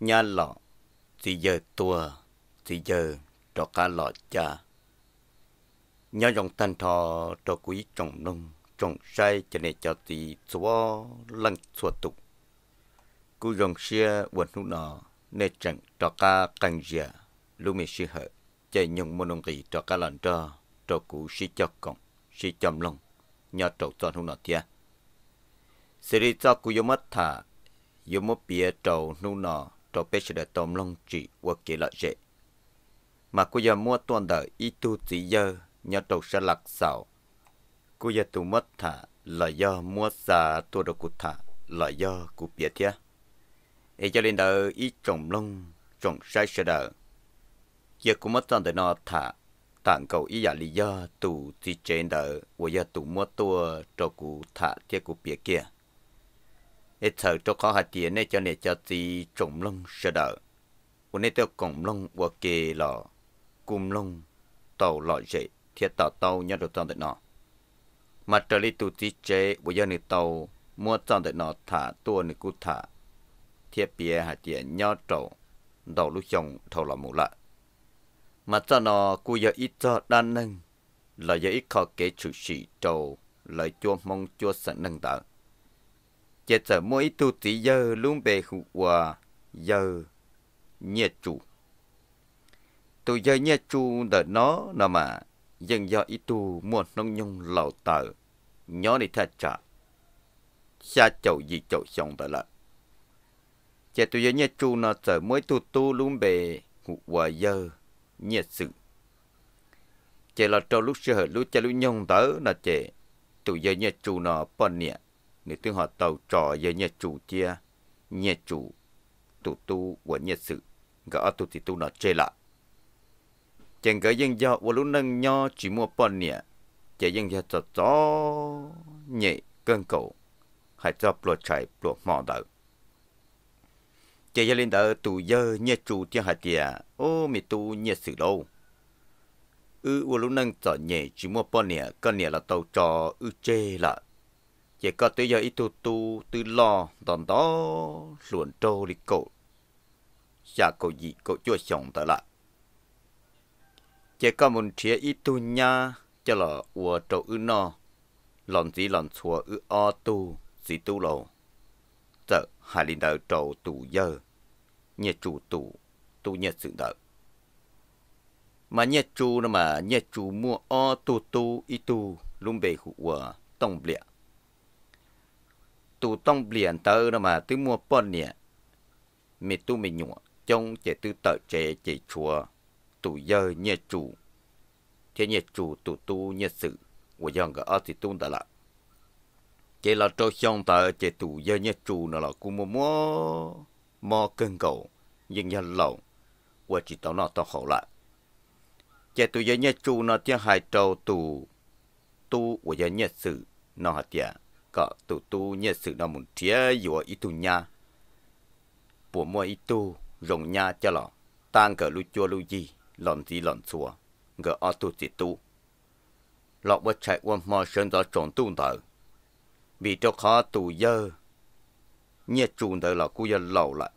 nhà lọ thì giờ tua thì giờ trò cá lọ cha nhà dòng thanh thọ trò quý trồng nông trồng sai cho nên cho thì chúa lăng chúa tục cú dòng xe quần hữu nọ nên chẳng trò cá càng già lúc mình sư hở chạy nhung môn ông kỳ trò cá lần trò trò cú sĩ cho cộng sĩ chầm lòng nhà trầu toàn hữu nọ tia sự đi cho cú yếm mất thả yếm mất bia trầu hữu nọ trò bé sẽ đợi tôm long chỉ và kể lại dễ mà cô giờ mua toàn đời ít tu chỉ giờ nhờ trâu sẽ lạc sầu cô giờ tu mất thả là do mua xà tua đồ cụt thả là do cụ biết thế ấy cho nên đời ít trồng long trồng sai sẽ đời giờ cũng mất toàn đời nó thả tặng cầu ý giả lý do tu chỉ trên đời và giờ tu mua tua cho cụ thả thế cụ biết kia ít sợ cho khó hạt tiền này cho nên cho gì trồng lông sợ đỡ hôm nay tôi cùng lông và kề lò cùng lông tàu lọ dễ thiết tàu tàu nhớ được trong đời nọ mà trở lại tụ tí chế bây giờ này tàu mua trong đời nọ thả tua người cú thả thiết bia hạt tiền nhớ trầu đầu lúc chồng thầu là mũ lạ mà cho nó cú giờ ít cho đàn nâng là giờ ít khó kế chủ sĩ trầu lời chua mong chua sẵn nâng tạo chế trở mỗi tu tí giờ luôn bề hụ hòa giờ nhiệt chủ tu giờ nhiệt chủ đợt nó nó mà dân do ít tu muốn nông nhung lầu tờ nhỏ đi thật trả xa chậu gì chậu xong tờ lợn chế tu giờ nhiệt chủ nó trở mỗi tu tu luôn bề hụ hòa giờ nhiệt sự chế là trong lúc sơ hở lúc cha lúc nhung tớ nó chế tu giờ nhiệt chủ nó bọn nhiệt nếu tiếng họ tàu trò với nhà chủ chia nhà chủ tụ tu của nhà sự gõ tụ thì tu nó chê lại chẳng gỡ dân do và lúc nâng nho chỉ mua bọn nè chả dân cho gió nhẹ cơn cổ hãy cho bộ chạy bộ mò đậu chả gia lên đỡ tù dơ nhà chủ chia hạt tìa ô mì tu nhà sự đâu ư ừ, và lúc cho nhẹ chỉ mua bò nè con nè là tàu trò ư chê lại chỉ có tới giờ ít tu tu từ lò đòn đó luồn trâu đi cổ dạ cổ gì cổ chưa sống tới lại chỉ có một chia ít tu nha cho là ua trâu ư no lòn gì lòn xua ư o tu gì tu lo, giờ hai linh đỡ trâu tù giờ nhà chủ tù tu nhà sự đỡ mà nhà chủ nó mà nhà chủ mua o tu tu ít tu luôn bề hụa tông liệt tu tông tơ đó mà tư mua bọn nè mẹ tu mẹ nhụa trông trẻ tư tợ trẻ trẻ chùa tu giờ nhẹ chủ thế nhẹ chủ tu tu nhẹ sự của dân cả ở thì tu lại chỉ là trâu xong tờ chỉ tù giờ nhé chủ nó là cũng mua mua mò cầu nhưng nhân lẩu và chỉ tao nó tao khổ lại chỉ giờ nhé chủ nó tiếng hai trâu tù tu của giờ nhé nó hạt tiền dạ cả tụ tu nhẹ sự nào muốn chia dùa ít tu nhà bùa mua ít tu rồng nhà cho lọ tăng cả lu chua lu gì lòn gì lòn xua ngờ ở tu chỉ tu lọ bớt chạy qua mò sơn đó trộn tu thở vì cho khó tu dơ nhẹ chuồn thở là cú giờ lâu lại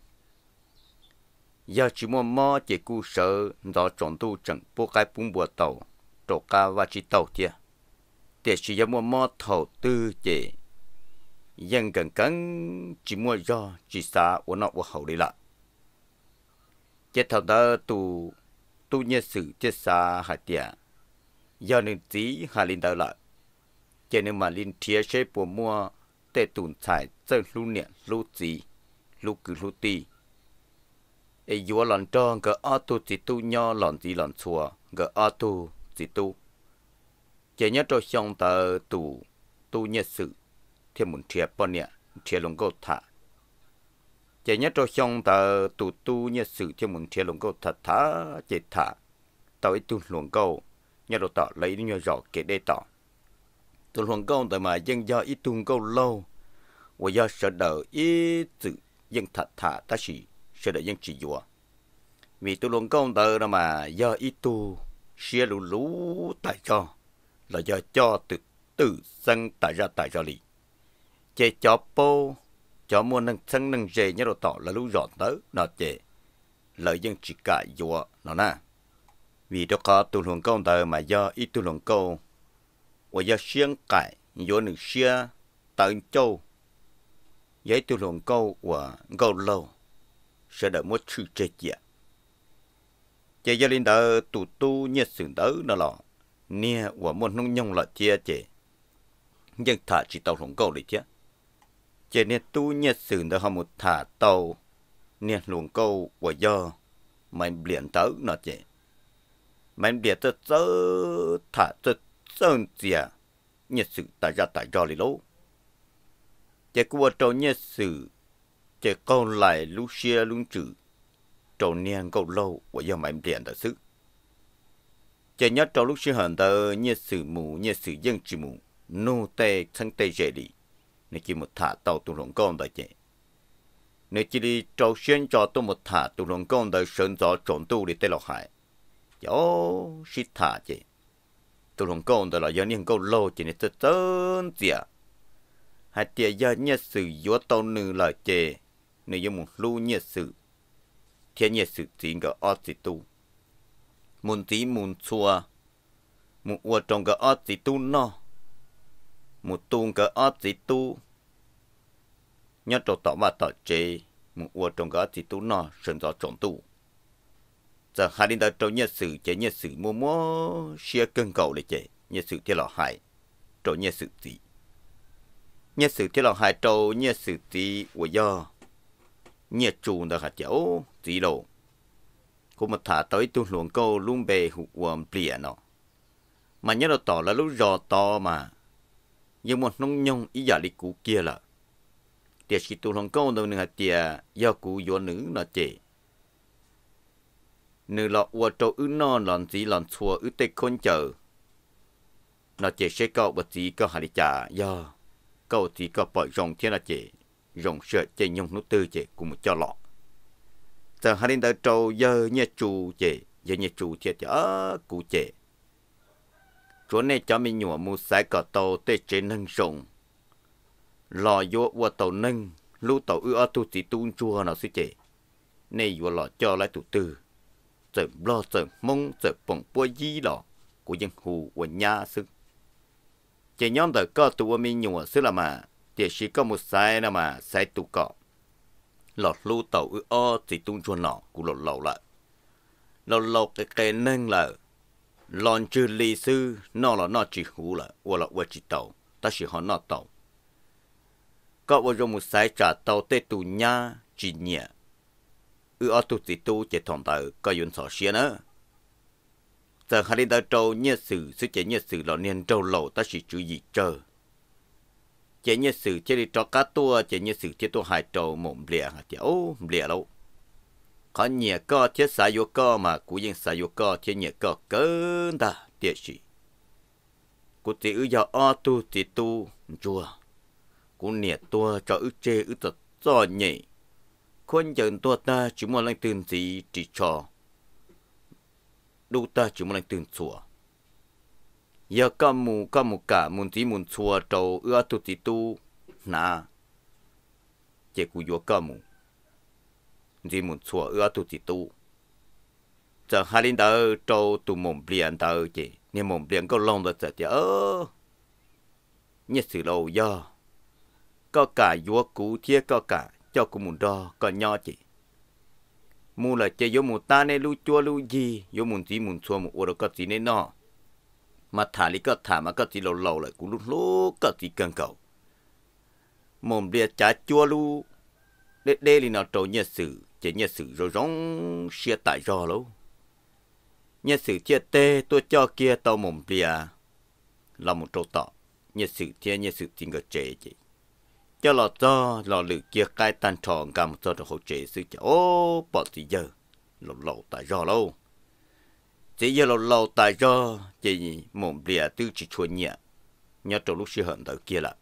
giờ chỉ mua mò chỉ cú sợ đó trộn tu chẳng bố cái bún bùa tàu trộn ca và chỉ tàu kia để chỉ giờ mua mò thầu tư chỉ dân gần cấn chỉ mua do chỉ xa của nó của hậu đi lại chết thầu ta tu tu nhớ sự chết xa hạt tiệt do nên tí hà linh đạo lại cho nên mà linh thiế chế bùa mua để tùn thải chân lưu niệm lưu trí lưu cử lưu tì. ai vua lòn tròn gỡ ô tu chỉ tu nho lòn gì lòn chùa gỡ ô tu chỉ tu chỉ nhớ cho xong ta tu tu nhớ sự thiên muốn thiệp bọn nè thiệp lồng câu thả chỉ nhớ cho xong ta tụ tu nhớ sự thiên muốn thiệp lồng câu thả thả chỉ thả tao ít tu lồng câu nhớ đồ tỏ lấy nhớ rõ kể đây tỏ tu lồng câu tại mà dân do ít tu câu lâu và do sợ đỡ ít tự dân thả thả ta chỉ sợ đỡ dân chỉ dùa vì tu lồng câu tờ đó mà do ít tu xia lũ lũ tại cho là do cho từ từ dân tại ra tại ra lì chế chó bố chó mua nâng thân nâng dề nhớ đồ tỏ là lũ dọn tớ nó chế lợi dân chỉ cả dùa nó nè vì đó có tu luồng câu tờ mà do ít tu luồng câu và do xiên cải dùa nâng xia tận châu giấy tu luồng câu và câu lâu sẽ đợi mua chữ chế chìa chế gia linh đỡ tụ tu nhiệt sừng đỡ nó lọ nia và muốn nông nhông là chia chế nhưng thả chỉ tàu luồng câu đấy chia chế nè tu nhẹ sử đó họ một thả tàu nè luồng câu của do mày biển tớ nọ chế mày biển tớ tớ thả tớ sơn chìa nhẹ sử tại ra tại do lì lô chế của trâu nhẹ sử chế câu lại lúc xia luôn chữ trâu nè câu lâu của do mày biển tớ sức chế nhớ trâu lúc xia hẳn tớ nhẹ sử mù nhẹ sử dân chữ mù nô tê thân tê dễ đi nếu chỉ một thả tàu tụ rộng công đó chứ nếu chỉ đi trâu xuyên cho tôi một thả tụ rộng công đó sơn gió trộn tu đi tê lọc hải cháu xịt thả chứ tụ rộng công đó là do những câu lâu chứ nên tớ tớn tìa hai tìa do nhà sự dúa tàu nữ là chê nếu do một lưu nhé sự thiên nhà sự tính có ớt dị tu muốn tí muốn chua muốn ua trong cái ớt dị tu nó no một tung cái ớt gì tu nhớ trộn tỏ mà tỏ chế mu ua trộn cái ớt gì tu nọ sớm rõ trộn tu giờ hai đến đó trộn nhớ sự chế nhớ sự mua mua xia cân cầu để chế nhớ sự thì lọ hại trộn nhớ sự gì nhớ sự thì lọ hại trộn nhớ sự gì của do nhớ chùn đó hả cháu gì lộ cô mà thả tới tu luồng câu luôn bề hụt quầm plìa nó mà nhớ nó tỏ là lúc rò to mà nhưng một nông nhông ý giả lịch cũ kia là tiệt chỉ tu lòng câu đâu nữa tiệt do cũ do nữ là chè nữ lọ ua trâu ứ no lòn gì lòn xua ứ tê khôn chờ nó chè sẽ cậu bật gì có hà đi trả do cậu thì có bỏ rồng thiên là chè rồng sợ chè nhông nút tư chè cùng một cho lọ giờ hà đến tới trâu giờ nhẹ chủ chè giờ nhẹ chủ thiệt ờ, chả cụ chè chỗ này cho mình nhổ mu sai cả tàu tê chế nâng rộng lò vô qua tàu nâng lưu tàu ư ở tu sĩ tu chua nào sư chế này vô lò cho lại tụ tư sợ lo sợ mong sợ bồng bùa gì lò của dân hù của nhà sư chế nhóm tờ có tụ mình nhổ sư là mà tiền sĩ có một sai là mà sai tụ cọ lọt lưu tàu ư o thì tung chua nọ của lọt lầu lại lọt lầu cái cái nâng là lon chư lì sư nó là nó chỉ hú là ô là ô chỉ tàu ta chỉ họ nó tàu có ô dùng một sai trả tàu tê tù nha chỉ nhẹ ư ở tu sĩ tu chỉ thòng tàu có dùng sọ xia nữa giờ hai đi đào trâu nhớ sự sư chỉ nhớ sự lò nên trâu lầu ta chỉ chú gì chờ chỉ nhớ sự chỉ đi cho cá tua chỉ nhớ sự chỉ tu hai trâu mồm lìa hả chỉ ô lìa lâu có nhiều cơ chế xã dục cơ mà cụ yên xã dục cơ chế nhiều cơ cơn ta địa chỉ cụ chỉ ư giờ o tu chỉ tu chùa cụ nhiều tua cho ư chê ư tật cho nhỉ khôn dần tua ta chỉ muốn lên tiền gì chỉ cho đủ ta chỉ muốn lên tiền chùa giờ có mù có mù cả muốn gì muốn chùa trâu ư tu chỉ tu na chỉ cụ vô có mù chỉ muốn chua ưa tu chỉ tu giờ hai linh đó trâu tu mồm biển đó chỉ nên mồm biển có lông đó giờ ơ nhất sự lâu do có cả vua cũ chia có cả cho cũng đo có nho chỉ mu là chơi vô ta nên lu chua lu gì vô muốn gì muốn chua muốn có gì nên nọ mà thả lý có thả mà có gì lâu lâu lại cũng lúc có gì cần cầu mồm bia chả chua lu đê đê li nào trâu nhật sự chỉ nhà sử rồi rong xia tại do lâu nhà sử chia tê tôi cho kia tao mồm bìa là một trâu tọ nhà sử chia nhà sử tình người trẻ chị cho lọ do lọ lử kia cái tan tròn cầm cho được hỗ trợ sự cho ô bỏ gì giờ lọ lọ tại do lâu chỉ giờ lọ lọ tại do chị mồm bìa tư chỉ chuyện nhẹ nhớ trâu lúc xia hận tới kia là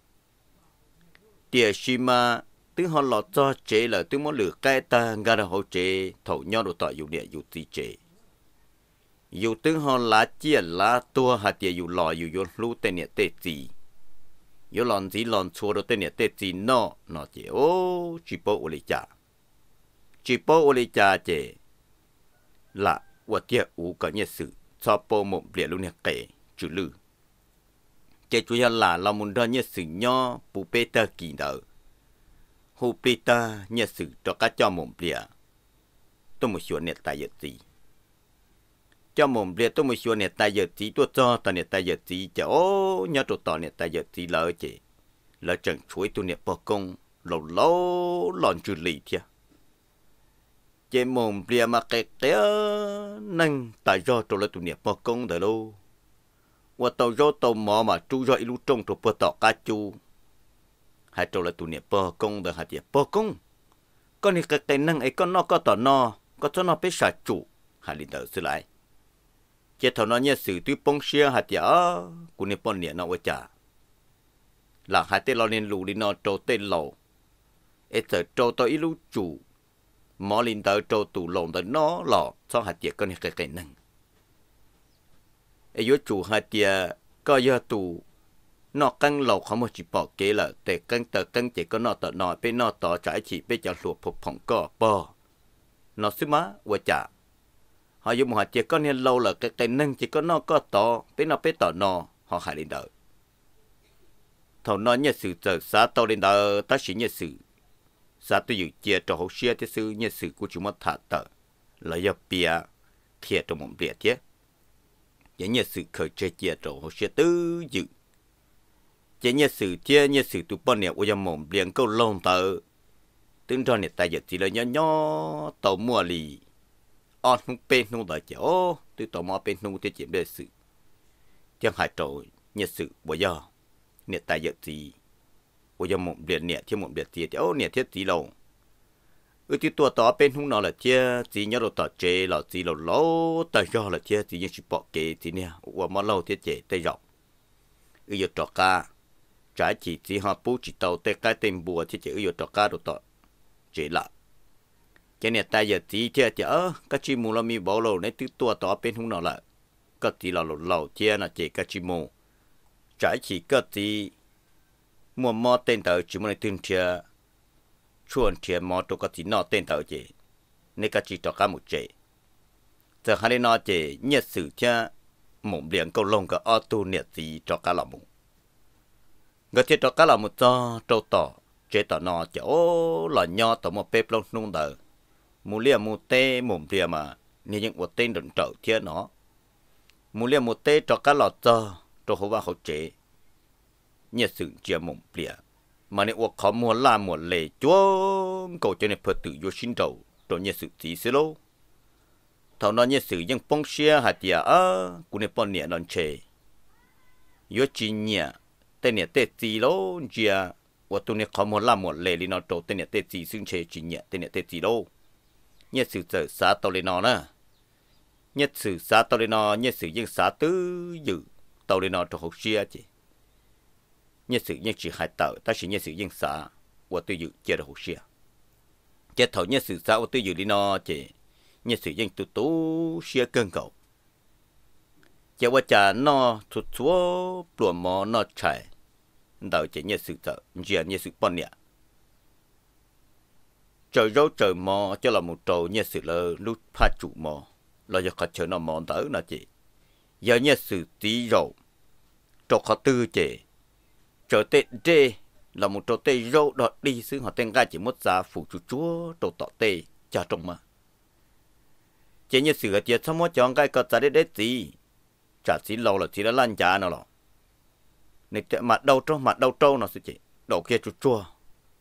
tia xima tiếng họ lọt cho chế là tiếng món lửa cái ta ngà ra hậu chế thầu nhau đồ tọa dù địa dù tí chế dù tiếng họ lá chia lá tua hạt địa dù lò dù dù lú tên nhẹ tê gì dù lòn gì lòn chua đồ tên nhẹ tê gì nọ nọ chế ô chỉ bố ô lì chà chỉ bố ô lì chà chế là vật địa ủ cả nhẹ sự cho bố mộng bìa luôn nhẹ kể chữ lư chế chủ yếu là lòng muốn đơn nhẹ sự nho bù bê tơ kỳ đợi hù bì ta nhờ sự cho cá cho mồm bìa tôi một chuyện nè ta giật gì cho mồm bìa tôi một chuyện nè ta giật gì tôi cho ta nè ta giật gì chả ô nhớ tôi ta nè ta giật là lỡ chế, là chẳng chuối tôi nè bỏ công lâu lâu lòn chữ lì thia chế mồm bìa mà kẹt té nâng tại do tôi là tôi nè bỏ công đời lâu và tàu do tàu mò mà chú do ilu trong tôi bỏ tỏ cá chú hạt trâu là tụ niệm bơ công và hạt tiệp bơ công con thì cái cái năng ấy con nó có tỏ nó có cho nó biết xả chủ hạt linh tử sư lại chế thầu nó nhớ sự tuy bông xia hạt tiệp của niệm bơ niệm nó với cha là hai tê lo nên lù đi nó trâu tên lầu ấy sợ trâu tới lú chủ mỏ linh tử trâu tụ lồng tới nó lò cho hạt tiệp con thì cái cái năng ấy yếu chủ hạt tiệp có do tụ nó căng lầu không một chỉ bỏ kế là để căng tờ căng chỉ có nó tờ nó bên nó tờ trái chỉ bên cho lụa phục phòng cỏ bò nó xí má và chả họ dùng họ chỉ có nên lâu là cái cái nâng chỉ có nó có tờ, bên nó bên tờ nó họ hại lên đời thầu nó nhớ sự tờ xa tao lên đời ta chỉ nhớ sự xa tôi dự chia cho hậu xia thế sự nhớ sự của chúng mất thả tờ là do bia thiệt trong một bia chứ nhớ sự khởi chế chia cho hậu xia tư dự chỉ nhớ sự, chế nhớ sự tụ bọn nè ôi giờ biển câu lông tờ tương cho nè ta giờ chỉ là nhỏ nhỏ tàu mua lì on không bên không đợi chỗ từ tàu mua bên không thì chiếm được sự chẳng hại trội nhớ sự bao giờ nè ta giờ gì ôi giờ biển liền thiên chứ biển liền gì chỗ nè thiết gì lâu ở thì tàu tàu bên không nó là chia gì nhớ đồ tàu chế là gì lâu lâu tàu do là chia gì như chỉ bỏ kế gì nè ủa mà lâu thiết chế tay rộng ở giờ trọ cá trái chỉ chỉ họ bố chỉ tàu tê cái tên bùa chỉ chỉ yêu cho cá đồ tọ chỉ là cái này ta giờ chỉ chơi chở các chi mù lo mi bỏ lầu nấy tứ tua tỏ bên hông nào là các chỉ là lầu lầu chia là chỉ các chi mù trái chỉ các chỉ mua mò tên tàu chỉ muốn tin chia chuồn chia mò cho các chỉ nọ tên tàu chỉ nên các chỉ cho cá một chỉ giờ hai nó chỉ nhất sự chia mồm liền câu lông cái ô tô nhiệt gì cho cá lọ mùng người chết cho cá là một cho trâu tỏ chế tỏ nọ chỗ là nho tỏ một bếp lông nung đờ mù lia mù tê mồm ria mà như những một tên đừng trở thiên nó mù lia mù tê cho cá là cho cho hố ba hố chế nhẹ sự chia mồm ria mà nếu khó mua là mua lề chuông cầu cho nên phật tử vô sinh đầu cho nhẹ sự gì xí lâu thằng nó nhẹ sự những phong xe hạt địa á cũng nên bọn nhẹ non chê vô chỉ nhẹ tên nhà tê gì lô chia và tôi này có một làm một lề đi nó trâu tên nhà tê gì xưng chế chỉ nhẹ tên nhà tê gì đâu nhẹ sự sở xã tàu lên nó nữa nhẹ sự xã tàu lên nó nhẹ sự dân xã tứ dự tàu lên nó trâu học xia chứ nhẹ sự nhẹ chỉ hai tàu ta chỉ nhẹ sự dân xã và tôi dự chia được học xia chế thầu nhẹ sự xã và tôi dự đi nó chứ nhẹ sự dân tụ tụ xia cơn cầu chế qua cha nó chuột chúa bùa mò nó chạy đầu chỉ nhớ sự sợ giờ nhớ sự bận nhẹ trời rốt trời mò cho là một trâu nhớ sự lơ lúc pha chủ mò là do khó chờ nó mòn tới nó chị giờ nhớ sự tí rầu trầu khó tư chị trời tê đê là một trâu tê râu đọt đi xứ họ tên gai chỉ mất giá phụ chú chúa trầu tọ tê cha trồng mà chỉ nhớ sự ở tiệt sao mà chọn cái cọt giá đấy đấy gì chả xí lâu là chỉ đã lan chả nào rồi nên chạy mặt đâu trâu mặt đâu trâu nó sẽ chạy đầu kia chua chua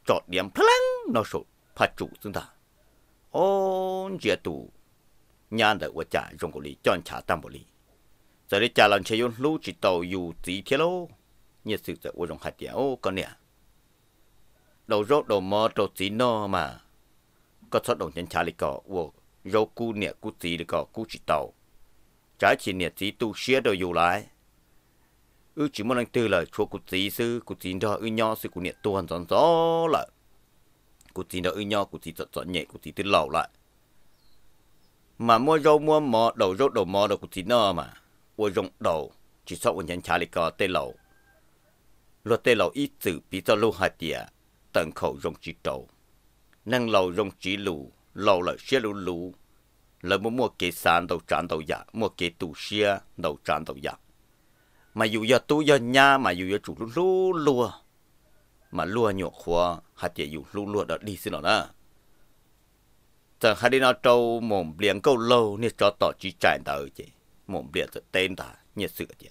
chọn điểm plang nó sụt phá chủ chúng ta ôn chia tù nhà đợi của cha dùng của lý chọn trả tam bộ lý giờ đi cha lần chơi yun lú chỉ tàu dù tí thế lô nhiệt sự giờ của dùng hạt dẻo con nè đầu rốt đầu mò đầu tí no mà có sót đầu chân trả lý cỏ wo rau cu nè cu tí lý cỏ cu chỉ tàu trái chỉ nè tí tu xía đầu dù lại ư ừ, chỉ muốn anh tư là chúa cụ tí sư cụ tí đó ư nho sư cụ niệm tuần giòn gió là cụ tí đó ư nho cụ tí giọt giọt nhẹ cụ tí tư lâu lại mà mua rau mua mò đầu rau đầu mò đầu cụ tí nơ mà ua rong đầu chỉ sau ua nhắn trả lại có tê lẩu luật tê lẩu ít sự bí do lưu hai tìa tận khẩu rong chỉ đầu năng lâu rong chỉ lù lâu là xe lù lù là mua mua kế sản đầu trán đầu giả dạ, mua kế tù xe đầu trán đầu giả dạ mà dù giờ tu giờ nhà mà dù giờ chủ lu lúa mà lúa nhọ khoa hạt chỉ dù lu lúa đó đi xin nó nè chẳng hay đi nó trâu mồm liền câu lâu nên cho tỏ chỉ ta ở chế mồm liền tên ta nhiệt sự chế,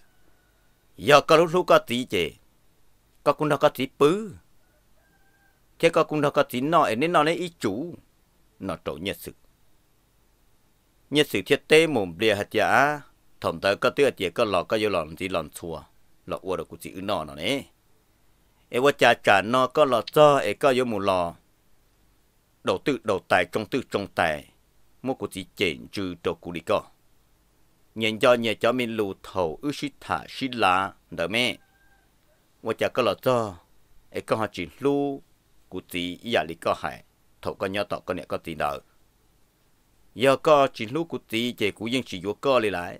giờ có lú lú có tí chế có cũng đâu có tí bứ thế có cũng đâu có tí nọ nên nó lấy ý chủ nó trâu nhiệt sự nhiệt sự thiết tế mồm liền hạt giả thầm tới có tiêu chỉ có lò có vô lò chỉ lò chùa lò uo được cũng chỉ nọ nó nè em vợ cha cha nọ có lò cho em có vô mù lò đầu tư đầu tài trong tư trong tài mua cũng chỉ chỉnh trừ đồ cụ đi co nhận cho nhà cho mình lù thầu ư sĩ thả sĩ lá đỡ mẹ vợ cha có lò cho em có họ chỉ lù cũng chỉ giả đi co hải thầu có nhau tọt có nè có tiền đỡ giờ có chỉ lù cũng chỉ chỉ cũng ยัง chỉ vô co lại lại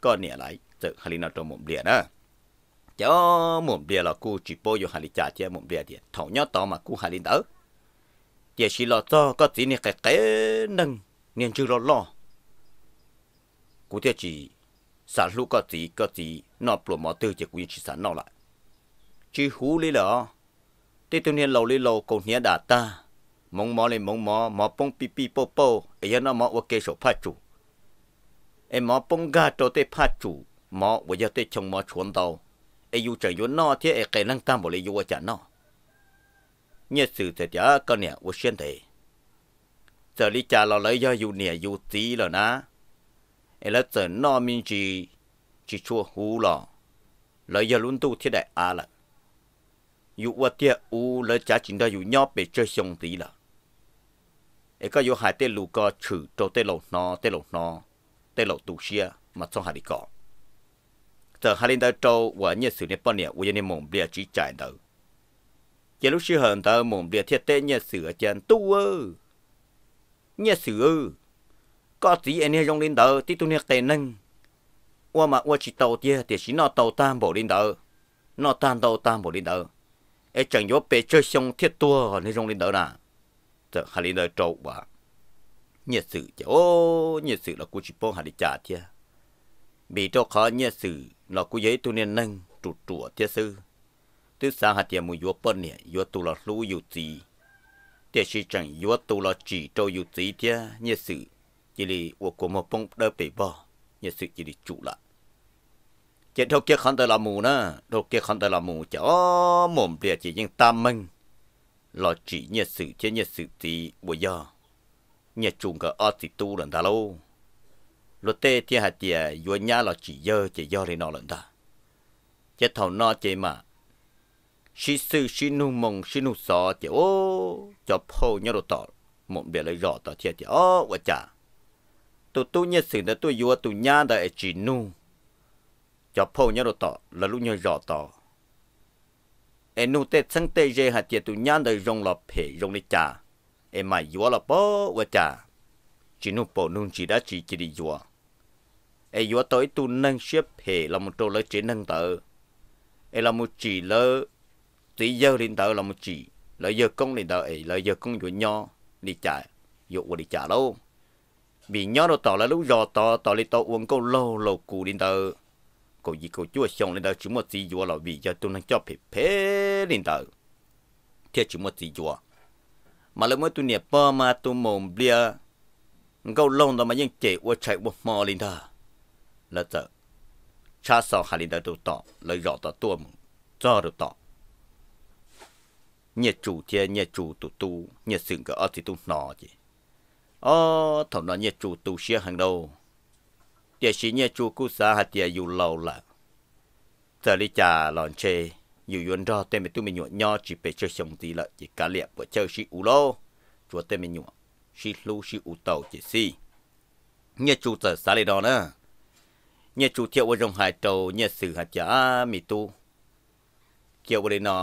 có nè lại tự hà lý nó trong mồm đĩa đó cho mồm đĩa là cô chỉ bôi vô hà lý trả cho mồm đĩa thì thầu nhớ to mà cô hà lý đỡ giờ chỉ lo cho có tí nè cái cái nâng nên chưa lo lo cô thế chỉ sản lũ có tí có tí nó bùa mỏ tư chỉ cũng chỉ sản nó lại chỉ hú lý là thế tôi nên lâu lý lâu cầu nhớ đã ta mong mò lên mong mò mò bông pi pi po po ấy nó mò ok số phát chủ ไอหมอปงกาโตเตพาจูหมอวยาเตชงหมอชวนเตาไออยู่จะอยู่นอเทีไอกนั่งตามบริยูว่าจะนอเนี่ยสื่อเสีจก็เนี่ยว่เช่นเดเจอริจาเราเลยย่ออยู่เนี่ยอยู่ตีแล้วนะไอแล้วเจอนอมินจีจีชัวหูหล่อเลยย่อลุ้นตู้ที่ได้อาละ อยู่ว่าเตี้ยอูเลยจ้าจินได้อยู่ยอเปเจอชงตีละไอก็อยู่หายเตลูก็ฉือโตเตลนอเตลนอ tê lộ tù xia mà trong hà đi cỏ giờ hà linh tới châu và nhật sử nếp bao nhiêu với mồm bia chỉ chạy đầu giờ lúc xưa hờn tờ mồm bia thiết tê nhật sử ở trên tu ơ sử có gì anh em trong linh tờ tí tu nhật tê nâng qua mà qua chỉ tàu tia thì chỉ nó tàu tam bộ linh tờ nó tam tàu tam bộ linh tờ em chẳng yếu bề chơi xong thiết tua ở nơi trong linh tờ nà giờ hà linh tới châu và nhiệt sự chả ô nhiệt sự là cô chỉ bông hà đi trả chứ bị cho khó nhiệt sự là cô giấy tu nên nâng trụ trụ thia sư từ sáng hạt tiền mùi yếu bớt nè yếu tu là lũ yếu gì thia sĩ chẳng yếu tu là chỉ cho yếu gì thia nhiệt sự chỉ là ô của một bông đỡ bị bỏ nhiệt sự chỉ là trụ lại chỉ đâu kia khăn tới là mù nữa đâu kia không tới là mù ô mồm bia chỉ nhưng tam minh lo chỉ nhiệt sự chứ nhiệt sự gì bây giờ nhà chung cả ở thì tu lần ta lâu lúc tê thì hạt tiề vừa nhá là chỉ dơ chỉ dơ thì nó lần ta chỉ thầu nó chỉ mà sĩ sư sĩ nu mông sĩ nu sợ thì ô cho phô nhớ đồ tỏ một bề lấy rõ tỏ thiệt thì ô và cha, tụi tôi nhớ sự đó tôi vừa tụi nhá đã chỉ nu cho phô nhớ đồ tỏ là lúc nhớ rõ tỏ em nu tê sang tê dê hạt tiề tụi nhá đã rong là phê rong đi cha em mà yếu là bố vợ cha chỉ nụ bộ nung chi đã chỉ chỉ đi yếu em yếu tới tu nâng ship hệ là một trâu lấy chế nâng tờ em là một chỉ lỡ tí giờ lên tờ là một chỉ lỡ giờ công lên tờ ấy lỡ giờ công yếu nho đi trả yếu qua đi trả đâu vì nhớ đâu tỏ là lúc giò tỏ tỏ lên tỏ uống câu lâu lâu cù lên tờ cậu gì cậu chúa xong lên tờ chỉ một gì yếu là vì giờ tu nâng cho phe phe lên tờ thiệt chỉ một gì yếu mà lúc mới tu niệm bơ mà tu mồm bia gâu lông đó mà những chế qua chạy qua mò lên đó là tớ cha sao hà lên đó tu tọ lấy rõ tọ tu mù cho được tọ nhiệt chủ thiê nhiệt chủ tu tu nhiệt sừng cái ở thì tu nọ chứ ờ thằng nó nhiệt chủ tu xe hàng đầu địa sĩ nhiệt chủ cú xa hạt địa dù lâu là giờ đi trà lòn chê อยู่ยนรอเต็มไปตู้มีหนวดย่อจีไปเจอสมตีละจีกาเลียบว่าเจอชิอุโลจัวเต็มไปหนวดชิลูชิอุโตจีซีเนี่ยจูเจอสาลีดอนะเนี่ยจูเที่ยวว่าจงหายโตเนี่ยสื่อหาจ้ามีตู้เกี่ยววันนอ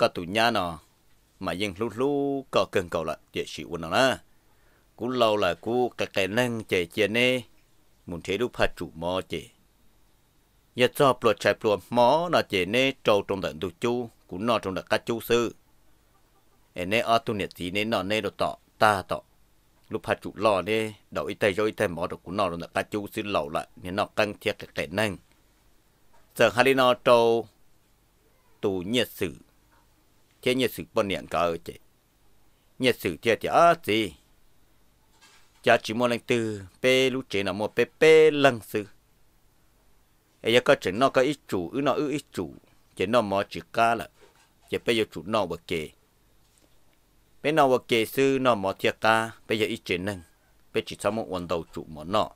ก็ตุญญานอมายังลูลูก็เกินเก่าละเดี๋ยวชิวันนะกูเราละกูกะไก่นั่งเจเจเน่มุนเทดูพาจุมอเจ giờ cho plo trái plo mỏ là chỉ nè trâu trong đợt đủ chu cũng nọ trong đợt cá chu sư em nè ở tu nhiệt gì nè nọ nè đồ tọ ta tọ lúc hai chủ lò nè đầu ít tay rồi tay mỏ đồ cũng nọ trong đợt cá chu sư lẩu lại nên nọ căng thiệt cái tệ năng giờ hai nọ trâu tu nhiệt sử thế nhiệt sử bao nhiêu cả chị nhiệt sử thiệt thì ở gì cha chỉ muốn lên từ pe lúc chế là một pe pe lăng sư ấy giờ có chỉ nó có ít chủ ứ nó ứ ít chủ chỉ nó mò chỉ cá là chỉ bây giờ chủ nó bậc kề bây nó bậc kề sư nó mò thiệt cá bây giờ ít chuyện nâng bây chỉ sao một quần đầu chủ mò nó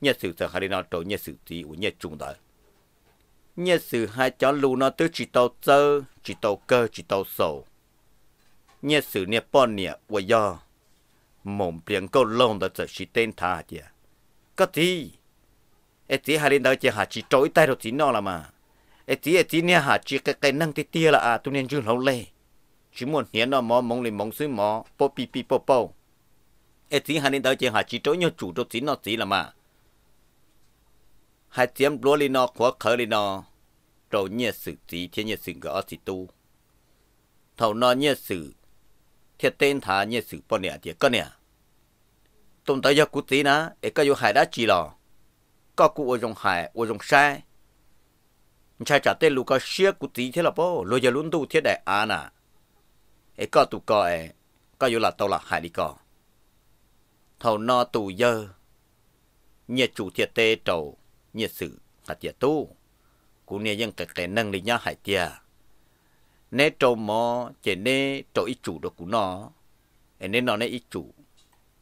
nhất sự sợ hay nó trâu nhất sự gì của nhất chúng đó nhất sự hai cháu lù nó tới chỉ tàu tơ chỉ tàu cơ chỉ tàu sầu nhất sự nè bọn nè của do mồm biển câu lông đã trở chỉ tên thà chứ có gì ấy tí hà lên đó chỉ hà chỉ trói tay rồi tí nọ là mà ấy tí ấy tí nè hà chỉ cái cái năng tí tia là à tu nên chưa lâu lê chỉ muốn hiện nó mò mong lên mong xuống mò po pi pi po po ấy tí hà lên đó chỉ hà chỉ trói nhau chủ rồi tí nọ tí là mà hai tiêm lúa lên nọ khóa khởi lên nọ rồi nhẹ sự tí thiên nhẹ sự gõ thì tu thầu nọ nhẹ sự thiết tên thả nhẹ sự bọn nè thì có nè tôm tới cho cú tí ná ấy có vô hại đá chỉ lò có cụ ở dòng hải ở dòng sai cha trả tên lũ có xia cụ tí thế là bố lôi giờ luôn tu thế đại à nà ấy có tụ có ấy có dù là tàu là hải đi có thầu no tù dơ nhiệt chủ thiệt tê trầu nhiệt sự hạt thiệt tu cụ nè dân cái cái nâng đi nhá hải tiệt nè trầu mò chỉ nè trầu ít chủ được cụ nó ấy nè nó nè ít chủ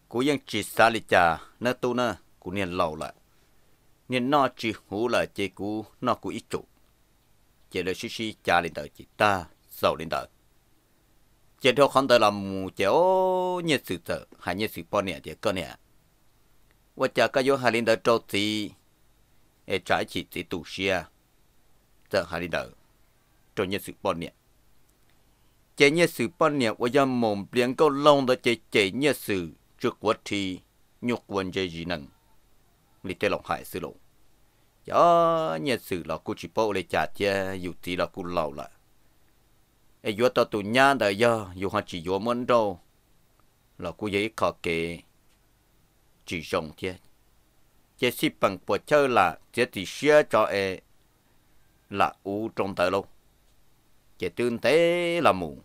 cụ dân chỉ xa đi chả nè tu nà, cụ nè lâu lại nên nó chỉ hú là chế cú nó cú ít chủ chế đời xí xí cha lên đời chỉ ta giàu lên đời, chế đâu không tờ làm mù chế ô nhiệt sự tờ hay nhiệt sự bao nè chế cơ nè và cha cái vô hai lên đời trâu thì e trái chỉ chỉ tủ xia à. tờ hai lên đời, trâu nhiệt sự bao nè chế nhiệt sự bao nè và giờ mồm liền câu lông tờ chế chế nhiệt sự trước quá thi nhục quân chế gì năng lịch chơi lòng hải sư lộ gió nhiệt sử là cô chỉ bộ lấy chặt chứ dù tí là cô lâu lại ai vừa tao tụi nhà đời giờ dù họ chỉ vừa muốn đâu là cô dễ khó kể chỉ rộng thế chỉ si bằng bộ chơi là chỉ chỉ xia cho ai là u trong đời lâu chỉ tương thế là mù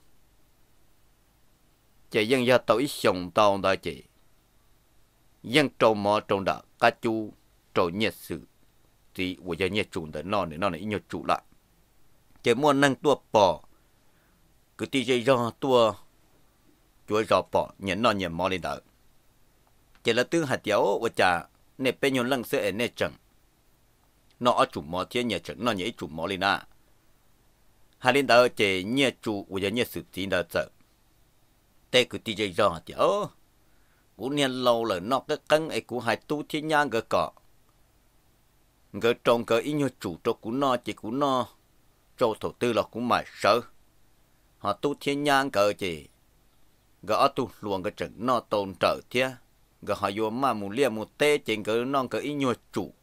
chỉ dân gia tao ít sống tao đó chị ยังโจมอจงดากาจูโจเนี่ยสื่อที่ว่าจะเนี่ยจูแต่นอนเนี่ยนอนเนี่ยอินยจูละเจม่วนนั่งตัวปอคือที่จะยอตัวจวยรอปอเนี่ยนอนเนี่ยมอเลยดาเจละตื้อหัดเดียวว่าจะเนี่ยเป็นยนลังเสือเนี่ยจังนอจุมอเทียเนี่ยจังนอนเนี่ยจุมอเลยนะฮาลินดาเจเนี่ยจูว่าจะเนี่ยสืบที่ดาเจแต่คือที่จะยอเดียว cũng niên lâu là nó cái cân ấy cú hai tu thiên nhang gờ cọ gờ trồng gờ ít nhiều chủ cho của nó chỉ của nó cho thổ tư là cú mải sợ họ tu thiên nhang gờ chỉ gờ tu luôn gờ chừng nó tồn trở thia gờ họ vô mà mù lia mù tê chỉ gờ non gờ ít nhiều chủ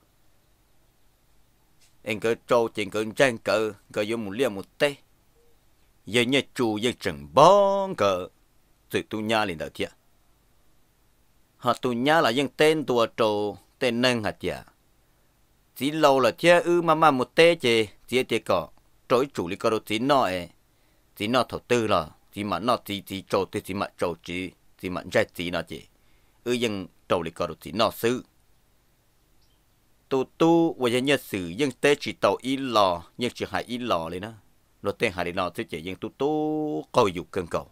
anh gờ trâu chỉ gờ trang gờ gờ vô mù lia mù tê giờ nhà chủ giờ chừng bón gờ tự tu nha lên đó thiệt họ tụ nhá là dân tên tua trồ tên nâng hạt giả chỉ lâu là chia ư mà mà một tê chê chỉ tê cọ trối chủ lý cơ đồ chỉ nọ ấy chỉ nọ thổ tư là chỉ mà nọ chỉ chỉ trồ tư chỉ mà trồ chỉ chỉ mà trái chỉ nọ chê ư dân trồ lý cơ đồ chỉ nọ sư tu tu và dân nhân sử dân tê chỉ tàu y lò nhưng chỉ hại y lò lên đó rồi tên hại lò thế chê dân tu tu cầu dục cơn cầu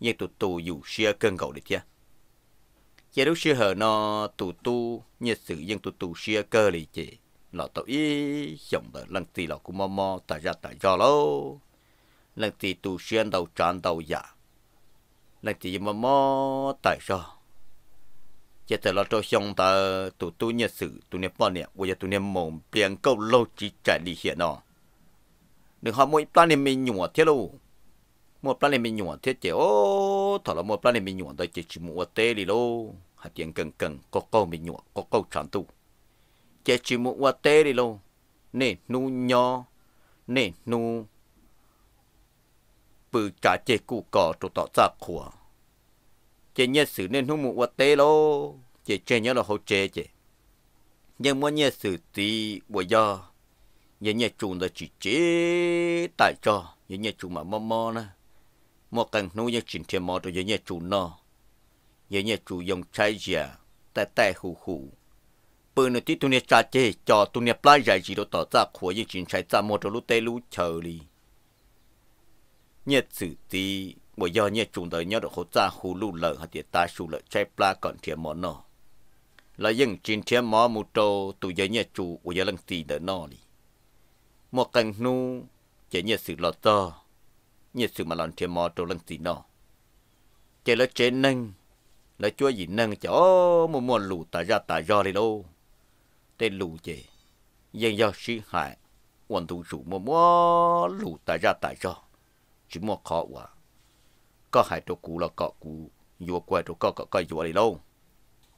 nhưng tu tu dù xia cơn cầu đấy chứ chế đâu xưa hở nó tù tu như sự dân tù tù xưa cơ lì chị lọ tàu ý chồng bờ lần tì lọ cũng mò mò tà ra tà do lô lần tì tù xưa đầu tròn đầu dạ lần tì mò mò tà do chế tờ lọ trâu xong tờ tù tu như sự tù niệm bao niệm bây giờ tù niệm mồm biển câu lâu chỉ chạy đi hiện nọ đừng họ mỗi plan này mình nhủa thế luôn một plan này mình nhủa thế chế ô thọ là một plan này mình nhủa tới chỉ chỉ mua tê đi luôn hạt chuyện cần cần có câu mình nhọ có câu chọn tu chế chỉ muốn qua tê đi luôn nè nu nho nè nu bự cả chế cụ cỏ trụ tỏ ra khủa chế nhớ sự nên nu muốn qua tê lô chế chế nhớ là hậu chế chế nhưng muốn nhớ sự thì bộ do nhớ nhớ chúng là chỉ chế tại cho nhớ nhớ chúng mà mò mò nè mò cần nu nhớ chỉnh thêm mò rồi nhớ nhớ chúng nó nhớ nhớ chủ dòng trái già tại tại hù hù bữa nữa tí tụi nè cha cho tụi nè plai giải gì đó tỏ ra khổ như chuyện trái ra một lúc tê lú chờ đi nhớ sự tí bởi do nhớ chúng đời nhớ được hỗ trợ hù lú lợ hạt ta sù lợ trái plai còn thiệt món nó là những chuyện thiệt món một trâu tụi giờ nhớ chủ của giờ lần tí đỡ nó đi một cành nu chỉ nhớ sự lo to nhớ sự mà làm thiệt món trâu lần tí nó chỉ là chế nâng là chúa gì nâng chỗ mua mua lù tà ra tà ra đi đâu tên lù chê dân do sĩ hại quần thủ chủ mua mua lù tà ra tà ra chỉ mua khó quá có hại chỗ cũ là cọ cũ vừa quay chỗ có cọ cọ vừa đi đâu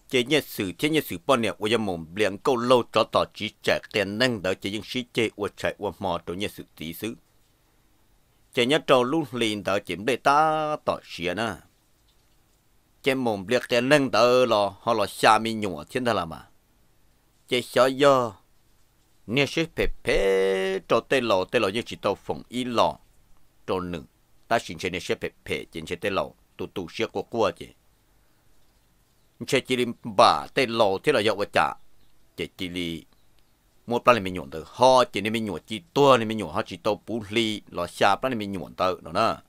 chế nhân sự thiên nhân sự bao nhiêu của dân mồm liền câu lâu cho tỏ chỉ trẻ tiền năng đỡ chế dân sĩ chế của chạy của mò chỗ nhân sự tí sự chế nhân trâu luôn liền đỡ chiếm đề ta tỏ xìa na chế mồm liệt cái nâng tờ lò họ lò xa mi nhùa thiên thà là mà chế xó do nè sẽ phê phê cho tê lò tê lò như chỉ tàu phòng y lò cho nữ ta xin chế nè sẽ phê phê chế chế tê lò tụ tụ xe của cua chế chế chỉ lim bà tê lò thế là dậu trả chế chỉ li một plan mình nhuận tờ họ chế nên mình nhuận chỉ tua nên mình nhuận họ chỉ tàu bù li lò xa plan mình nhuận tờ đó nè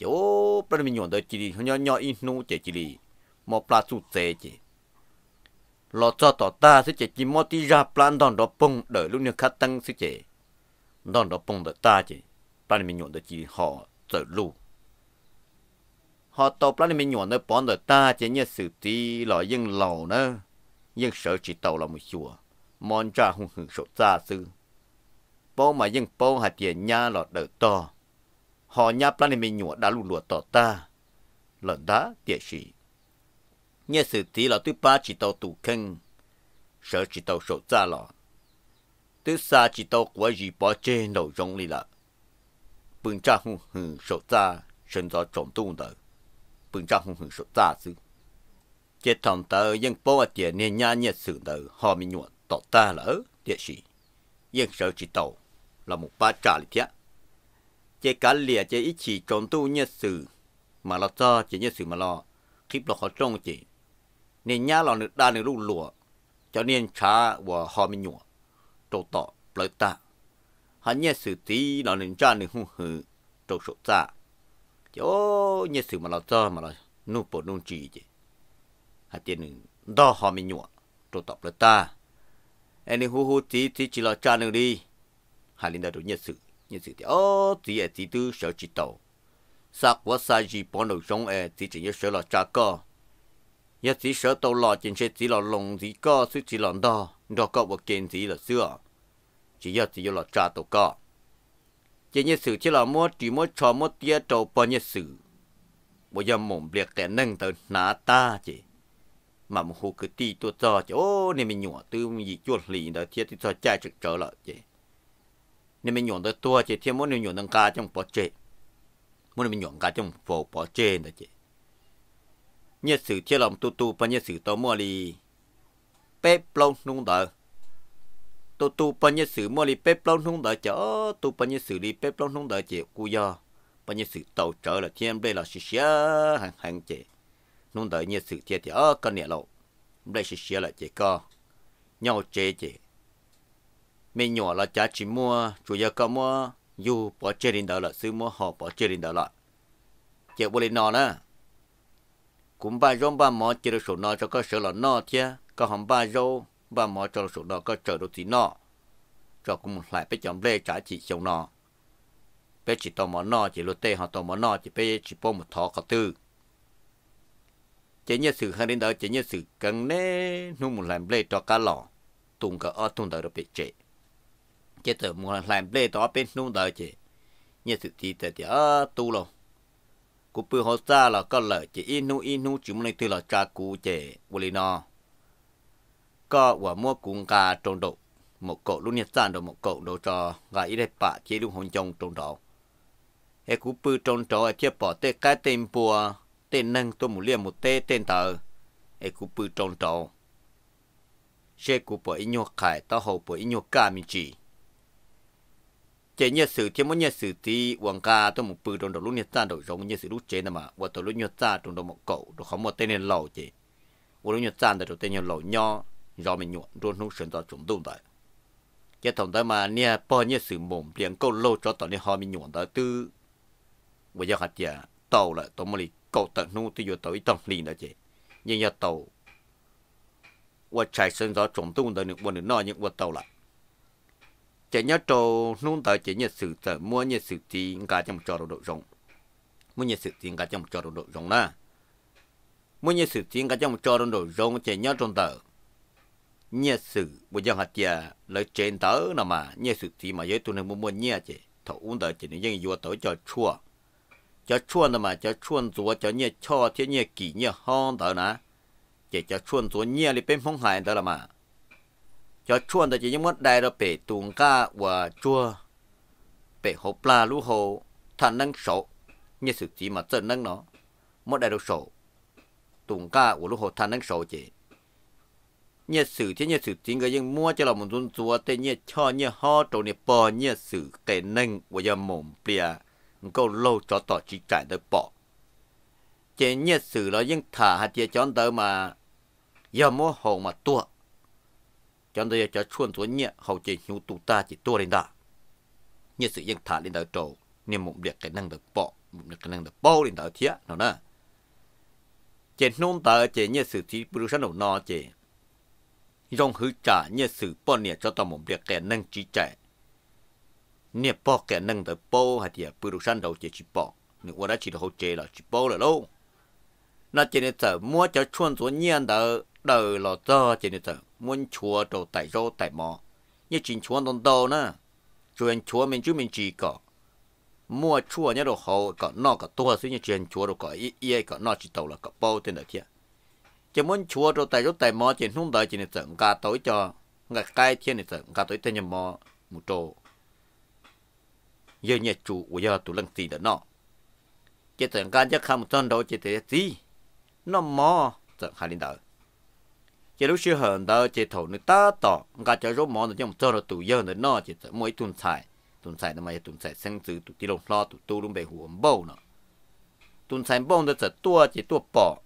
chỗ bên mình nhọn đôi chỉ đi nhỏ nhỏ in nu chỉ chỉ một pla sụt xe chỉ lo cho tỏ ta sẽ chỉ chỉ mót ti ra plan đòn đó bông đợi lúc này khát tăng sẽ chỉ đòn đó bông đợi ta chỉ bên mình nhọn đôi chỉ họ trở lu họ tàu bên mình nhọn đôi bọn đợi ta chỉ nhớ sự ti lo nhưng lầu nữa nhưng sợ chỉ tàu là một chùa mòn ra hung hưởng sốt xa sư bố mà nhưng bố hạt tiền nha lọt đợi to họ nhà plan mình nhụa đã lụt lụt tỏ ta lần đá địa sĩ nhớ sự tí là thứ ba chỉ tàu tủ khăn sợ chỉ tàu sổ ra lọ thứ xa chỉ tàu của gì bỏ chê nổ rong đi lạ bừng cha hùng hừ sổ ra sinh ra trộm tung đời bừng cha hùng hừ sổ ra chứ chết thằng tờ dân bố ở tiền nên nhà nhớ sự đỡ họ mình nhụa tỏ ta lỡ địa sĩ dân sợ chỉ tàu là một ba trả lý thiết เจกันเหลี่ยเจอิฉีจนตู้เนื้อสื่อมาละจ้าเจเนื้อสื่อมาละคลิปเราขอจ้องเจเนี่ยย่าเราหนึ่งด้านหนึ่งลูกหลัวเจ้าเนียนช้าว่าหอมีหยัวโตต่อปลือยตาหันเนื้อสื่อตีเราหนึ่งจ้าหนึ่งหูหือโตสุดจ้าเจ้าเนื้อสื่อมาละจ้ามาละนู่นปวดนู่นจีเจหันเจหนึ่งดอหอมีหยัวโตต่อปลือยตาไอ้นี่หูหูตีตีจีเราจ้าหนึ่งดี หาลินดาดูเนื้อสื่อ như thế thì ô thì ở thì tư sợ chỉ tàu sao quá sai gì bỏ nổi sống ở thì chỉ nhớ sợ là cha co nhớ chỉ sợ tàu là chính sách chỉ là lồng gì co suy chỉ là đó đó có một kiện gì là xưa chỉ nhớ chỉ là cha tàu co chỉ như sự chỉ là mua chỉ mua cho mua tia tàu bao như sự bây giờ mồm liệt kẻ nâng tới ná ta chỉ mà một hồ cứ ti tôi cho chứ ô nên mình nhỏ tư gì chuột lì đó thiết thì cho chạy trực trở lại chứ nên mình nhổn tới tua chị thêm muốn nhổn tăng ca trong bỏ chế muốn mình nhổn ca trong phố bỏ chế đó chị nhớ sự thiết lòng tu tu và nhớ sự tao mua đi bếp lâu nung đỡ tu tu và nhớ sự mua đi bếp lâu nung đỡ chở tu và nhớ sự đi bếp lâu nung đỡ chị cú do và nhớ sự tàu trở là thêm đây là xí xía hàng hàng chị nung đỡ nhớ sự thiết thì ở cái nè lộ đây xí xía là chị co nhau chế chị mẹ nhỏ là cha chỉ mua chủ yếu có mua dù bỏ chơi đến đó là là ซื้อ mua họ bỏ chơi đến đó là chợ lên nọ nữa cũng ba rong ba mỏ chơi được số nọ cho có sợ là nọ chứ có hầm ba rong ba mỏ cho số nọ có chờ được tí nọ cho cũng lại phải chọn lê trả chị chồng nọ bé chị tò mò nọ chị lột tê họ tò mò nọ chị bé chị bông một thọ có tư chỉ nhớ sự hai đến đó chỉ nhớ sự cần nè nung một làm lê cho cá lò tung cả ở tung đó được bị chết chết tử một làm lê đó bên nung đời chị như sự thì tờ thì tu lo cụ bự hồ sa là có lợi chị inu inu chúng mình từ là cha cụ chị bồi nó có và mua cùng cả trộn độ một cậu luôn nhiệt sản được một cậu đồ cho và ít đẹp bạ chế luôn hồn chồng trộn độ hệ cụ bự trộn trò ở chia bỏ tê cái tên bùa tên nâng tôi một liền một tê tên tờ hệ cụ bự trộn trộn sẽ cụ bỏ ít khải tao hậu bỏ ít nhau cả mình chỉ chế nhớ sự chế muốn nhớ sự thì hoàng ca tôi một bự trong đó lúc nhớ ta đổi giống nhớ sự lúc chế nè mà và tôi lúc nhớ ta trong đó một cậu đồ không một tên nên lầu chế và lúc nhớ ta đầu tên nhớ lầu nho rồi mình nhuận luôn lúc sửa cho chúng tôi đấy cái thằng đó mà nè bao nhớ sự mồm liền câu lâu cho tôi nè họ mình nhuận đó từ bây giờ hạt giả tàu lại tôi mới cậu tận nu tôi vừa tàu ít liền đó chế nhưng giờ tàu và chạy sân gió chúng tôi đó những và nữa nọ những và tàu lại chỉ nhớ trâu nung tờ chỉ nhớ sự tờ mua nhớ sự gì cả trong trò đồ độ rộng mua nhớ sự gì cả trong trò đồ độ rộng nè mua nhớ sự gì cả trong trò đồ độ rộng chỉ nhớ trong tờ nhớ sự bây giờ hạt chè lấy trên tờ nào mà nhớ sự gì mà giới tôi nên mua mua nhớ chứ thầu uống tờ chỉ nên dân vừa tới cho chua cho chua nào mà cho chua chúa cho nhớ cho thế nhớ kỹ nhớ hon tờ nè chỉ cho chua chúa nhớ đi bên phong hải tờ là mà cho chuan đó chỉ những món đại đó bể tuồng cá và chua bể hộp la lú hồ thành năng sổ như sự chỉ mà chân năng nó món đại đó sổ tuồng cá của lú hồ thành năng sổ chỉ như sự thế như sự chỉ người dân mua cho là một tuần chua tên như cho như ho trâu như bỏ như sự cái năng và giờ mồm bia câu lâu cho tỏ chỉ trải tới bỏ chỉ như sự là dân thả hạt chia chọn tới mà giờ mua hồ mà tua cho nên cho chuồn xuống nhẹ hậu chỉ hiếu tụ ta chỉ tua lên đã như sự dân thả lên đảo trầu nên một việc cái năng được bỏ một việc cái năng được bao lên đảo thiệt nó nè chế nôn ta chế như sự thi bưu sản đầu nọ chế rong hữu trả như sự bỏ nhẹ cho ta một việc cái năng chỉ chạy nhẹ bỏ cái năng được bao hay thì bưu sản đầu chế chỉ bỏ nếu qua đó chỉ được hậu chế là chỉ bao là lâu nó chế nên sợ mua cho chuồn xuống nhẹ đảo đời là cho chế nên sợ muốn chúa đồ tại rô tại mò như chính chúa đồn đầu nữa chuyện chúa mình chú mình chỉ có mua chúa nhớ đồ hầu có nọ có tua xí như chuyện chúa đồ có ý ý có nọ chỉ tàu là có bao tên đó kia chỉ muốn chúa đồ tại rô tại mò chỉ không đợi chỉ nên tưởng cả tối cho ngài cái thiên này tưởng cả tối tên nhầm mò một đồ giờ nhà chủ của giờ tụi lần gì đó nọ chỉ tưởng cả chắc không chân đồ chỉ thế gì nó mò tưởng hai đến đời chỉ lúc xưa hơn đó chỉ thổ nước ta tỏ cả cho rốt món trong cho nó tủ giờ nữa nó chỉ mỗi tuần xài tuần xài nó mà tuần xài sinh tử tụ ti lông lo tụ tu luôn bề hồ bầu nó tuần xài bông nó chỉ tua chỉ tua bỏ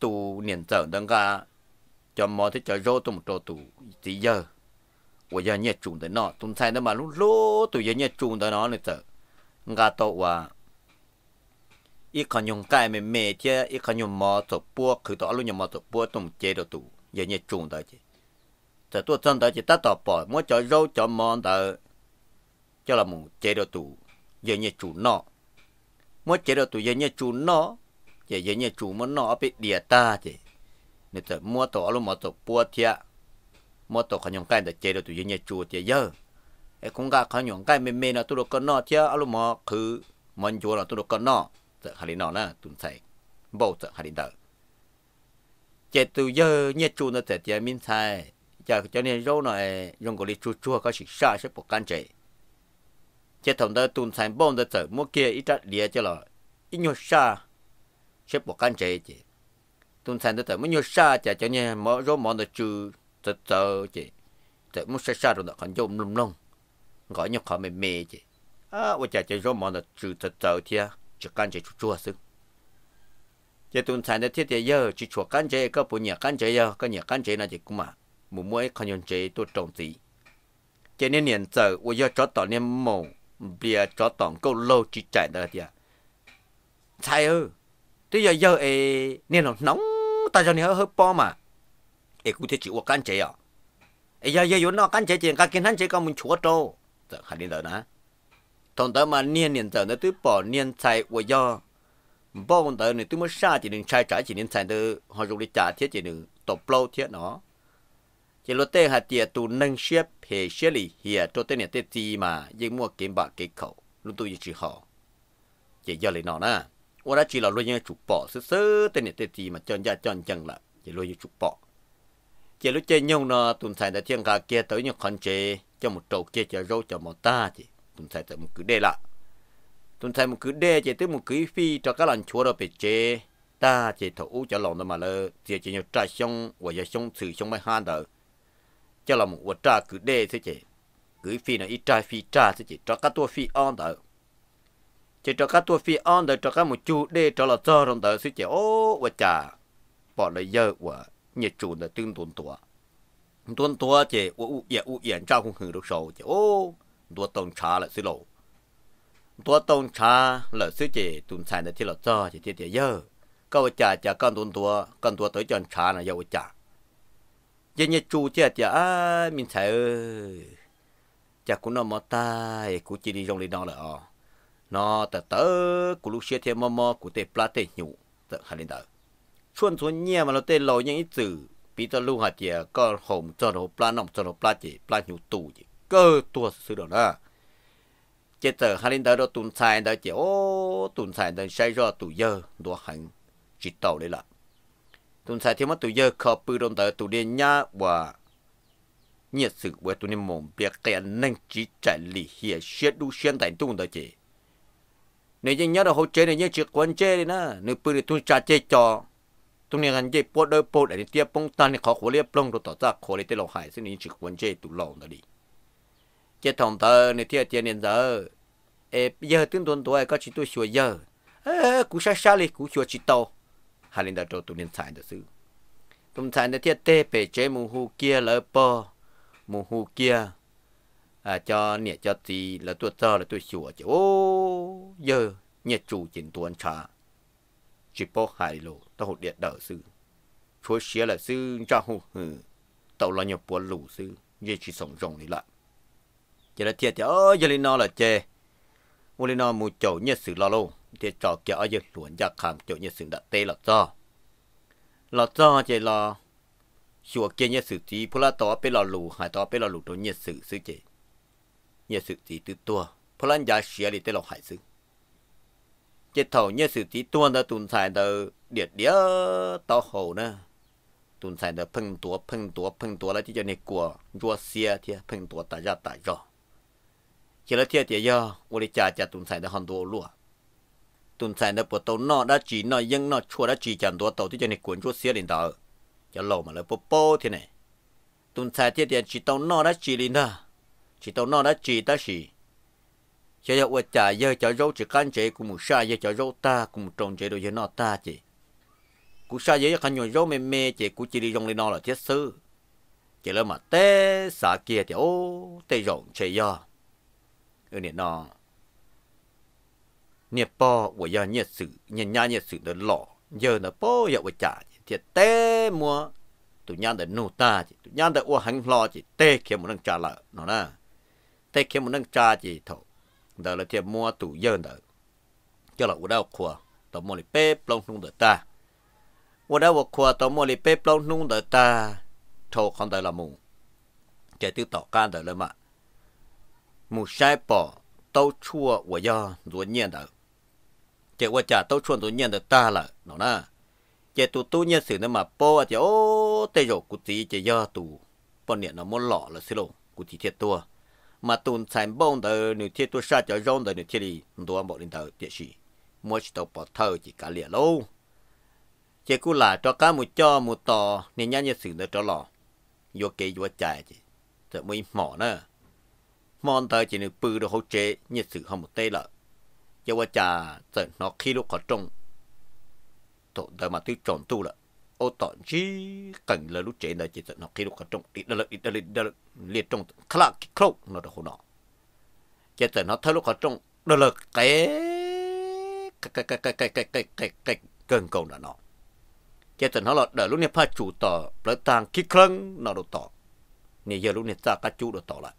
tụ niệm trở đang cả cho món thì cho rốt tụng cho tụ ti giờ của giờ nhẹ trùng tới nó tuần xài nó mà lúc lố tụ giờ nhẹ trùng tới nó nữa trở cả tàu và ít khăn nhung cái mềm mềm chứ ít khăn nhung mò tổ búa cứ tao luôn nhung mò tổ búa tụng chế đồ tụ giờ nhẹ trùng đó chứ tại tôi chân đó chỉ ta tỏ bỏ mua cho râu cho món đó cho là mùng chế độ tù giờ nhẹ chủ nọ mua chế độ tù giờ nhẹ chủ nọ giờ giờ nhẹ chủ muốn nọ bị địa ta chứ nên tại mua tổ luôn mua tổ bua thiệt mua tổ khăn nhung cái để chế độ tù giờ nhẹ chủ thiệt giờ ấy cũng gà khăn nhung cái mê mê nó tôi được con nọ thiệt luôn mua cứ món chua là tôi được con nọ tại hà nội nọ nè tụi thầy bầu tại hà nội chế tu giờ nhẹ chu nó thể chế minh thai giờ cho nên rồi này dùng cái chua chua có sự sa sẽ bột can chế chế thằng đó tuôn thành bom đó thở mua kia ít trái lìa cho là ít nhiều sa sẽ bột can chế chứ, tuôn thành đó thở mua nhiều sa chế cho nên mở rau món đó chư thở thở chứ, thở mua sa sa rồi nó còn dùng lùm lông gọi nhau khỏi mềm mềm chứ, à ôi chà chế rau món đó chư thở thở thì chỉ can chế chú chua xứng chế tuần sản để thiết chế giờ chỉ chuột cán chế có bộ nhà cán chế giờ có nhà cán chế là gì cũng mà mù mũi con nhân chế tôi trồng gì chế nên niệm giờ cho tỏ niệm mồ bia cho tỏ câu lâu chỉ chạy đó thì à? sai ư thế giờ giờ ấy nên nóng ta cho nên hơi po mà ấy cũng thế chỉ uống cán chế à ấy giờ giờ vốn nó chế chuyện cán kiến chế con mình chúa trâu giờ khẳng định đó nè thằng đó mà niên niệm giờ nó cứ bỏ niên sai tôi giờ bao con tới này tôi mới xa chỉ nên chạy trái chỉ nên sai được họ dùng để trả thiết chỉ nên tập lâu thiết nó chỉ lúc tê hạt tiệt tu nâng xếp hệ xếp lì hiệp cho tê này tê gì mà nhưng mua kiếm bạc kiếm khẩu lúc tôi chỉ họ chỉ giờ lấy nó nè ủa đã chỉ là luôn như chụp bỏ sơ sơ tê này tê gì mà chọn ra chọn chân là chỉ luôn như chụp bỏ chỉ lúc chơi nhau nó tụm sai đã thiên cả kia tới những con chế cho một trâu kia cho râu cho một ta chỉ tụm sai tới một cứ đây là tuần sai một cứ đe chỉ tới một cứ phi cho các lần chúa rồi bị chế ta chỉ thủ cho lòng đó mà lơ chỉ chỉ nhiều trai xong và giờ xong sự xong mấy han đó cho lòng một vật tra cứ đe thế chỉ cứ phi là ít trai phi tra thế chỉ cho các tua phi on đó chỉ cho các tua phi on đó cho các một chú đe cho là cho rồi đó thế chỉ ô vật trà bỏ lại giờ và nhiệt chủ là tương tuần tuổi tuần tuổi chỉ u u yên u yên trao không hưởng được sầu chỉ ô tuần tuần trà lại xí lộ ตัวตรงชาเหลือซื้อเจตุนใส่ในที่เราจ้อจะเจเจเยอะก็ว่าจ่าจะก้อนตัวตัวก้อนตัวตัวจนชานะยาวจ่าเย็นยจูเจ้าจ่ามินใส่เออจากคุณนอมอตายกูจีดีจงลีนอเลยอ๋อนอแต่เตอกูลูกเชียเทมอมอกูเตปลาเตหิวเตฮาลินเตอชวนชวนเนี่ยมันเราเตเรายังอีจื่อปีตะลูกหาเจียก็ห่มจอโนปลาหน่องจอโนปลาจีปลาหิวตู่จีก็ตัวสุดๆนะ chế tờ hai linh đó đó tụn xài đó chỉ ô tụn xài giờ đó hẳn chỉ tàu đấy là tụn xài thì mà tụ giờ khó bự đồng đó tụ đi nhá và nhiệt sự với tụi nên mồm biết cái nâng chỉ chạy lì hiệp xét đu xuyên tại tụn đó chỉ nếu nhớ là hỗ chế này nhớ chữ quan chế đi na nếu bự thì tụn trả chế cho tụi nên hành chế bớt đôi bớt để tiếp bông tan thì khó khổ liệp lông rồi ra khổ liệp tế hại xin những quan chế tụ lỏng đó đi chế thông tờ này thiệt tiền nên giờ ê giờ tiếng tuần tuổi có chỉ tôi sửa giờ ê cú sa sa li cú sửa chỉ tàu hà linh đã trâu tụi nên xài được sự tụi xài này thiệt tê bể chế mù hù kia lỡ po mù hù kia à cho nhẹ cho gì là tôi cho là tôi sửa chứ ô giờ nhẹ chủ chính tuần trả chỉ bỏ hai lô, tao hụt điện đỡ sự chúa xía là sư cho hù, hử tao lo nhập buôn lũ sư dễ chỉ sống rộng đi lại จะละเทียจะอ๋อยลินอละเจมูลินอมูโจเนี่ยสื่อลาโลเทียจอกเจอเยลวนยากขามโจเนี่ยสื่อดะเตหลอจอหลอจอเจลอชัวเกียเนี่ยสื่อจีพลัาต่อเป็นลอลูหายต่อเป็นลอลูตัวเนี่ยสื่อซื้อเจ เนี่ยสื่อจีตื้อตัว พลันยาเสียลิเตหลอหายซื้อเจ่าเนี่ยสื่อทีตัวนะตุนสายเดอเดียดเดียต่อหูนะ ตุนสายเดอพึ่งตัวพึ่งตัวพึ่งตัวแล้วที่จะในกลัวรัวเสียเทียพึ่งตัวตายยาตายจ่อ chỉ là thiệt thì do vô đi cha trả tụn xài đã hòn đồ luôn tuân sai đã bỏ tàu nọ đã chỉ nọ nhưng nọ chua đã chỉ chẳng đồ tàu thì cho nên cuốn chua xía lên đó cho lâu mà lại bố bố thế này tuân sai thiệt thì chỉ tàu nọ đã chỉ lên đó chỉ tàu nọ đã chỉ ta chỉ cho giờ vô trả giờ cho râu chỉ can chế cũng một sa, giờ cho râu ta cũng một trồng chế đồ giờ nọ ta chứ, cũng sai giờ khăn nhồi râu mê mê chế cũng chỉ đi rong lên nọ là thiết sư chỉ là mà té xả kia thì ô té rộng chế do 有点那เนี่ยป้อเเนนนีีี่่่่่ยยยอวาาสสืญ我要念书念伢念书的老要ะป้ออยาากวิจร要我家的เต้มัวตุญานแต่นูตาจิตุญานแต่อ้วหังหล่อจิเต้เข็มมันนั่งจาละนอนะเต้เข็มมันนั่งจาจิเถอเดี๋ยวเราเทียมมัวตุเยินเดี๋ยวเจ้าเราอุดาวขวต่อมอลิเป้ปลงนุ่งเดตาอุดาวขวต่อมอลิเป้ปลงนุ่งเดตาโทรขอนเดี๋ยวเรามเจติ้ต่อการเดี๋ยวเรามา mù sai bỏ tao chua của do rồi nhiên đó chỉ qua trả tao chua rồi nhiên được ta là nó na chỉ tụ tụ nhiên sự nó mà bỏ chỉ ô tê rồi cụ tí chỉ do tụ bọn niệm nó muốn lọ là xí lộ cụ tí thiệt tua mà tụn sản bông đời nửa thiệt tua sa cho rong đời nửa thiệt đi đồ ăn bộ đến đời tiệt sĩ mỗi tàu bỏ thơ chỉ cả liệt lâu chỉ cú là cho cá một cho một tò nên nhá như sự nó cho lọ vô kê vô chạy chỉ tự mình mỏ nữa mòn tờ chỉ nữ bự đồ hỗ chế như sự không một tê lợ giờ qua trà giờ nó khi lúc có trông tổ tờ mà tôi tròn tu lợ ô tọn chi cần là lúc chế là chỉ giờ nó khi lúc có trông đi đờ đi đờ đi đờ liệt trông khla khlo nó đồ nó giờ giờ nó thơ lúc có trông đờ lợ cái cái cái cái cái cái cái cái cái cần cầu là nọ, giờ giờ nó là đờ lúc này pha chủ tỏ, lỡ tàng khi khăng nó đồ tọ nè giờ lúc này ta cá chú đồ tọ lại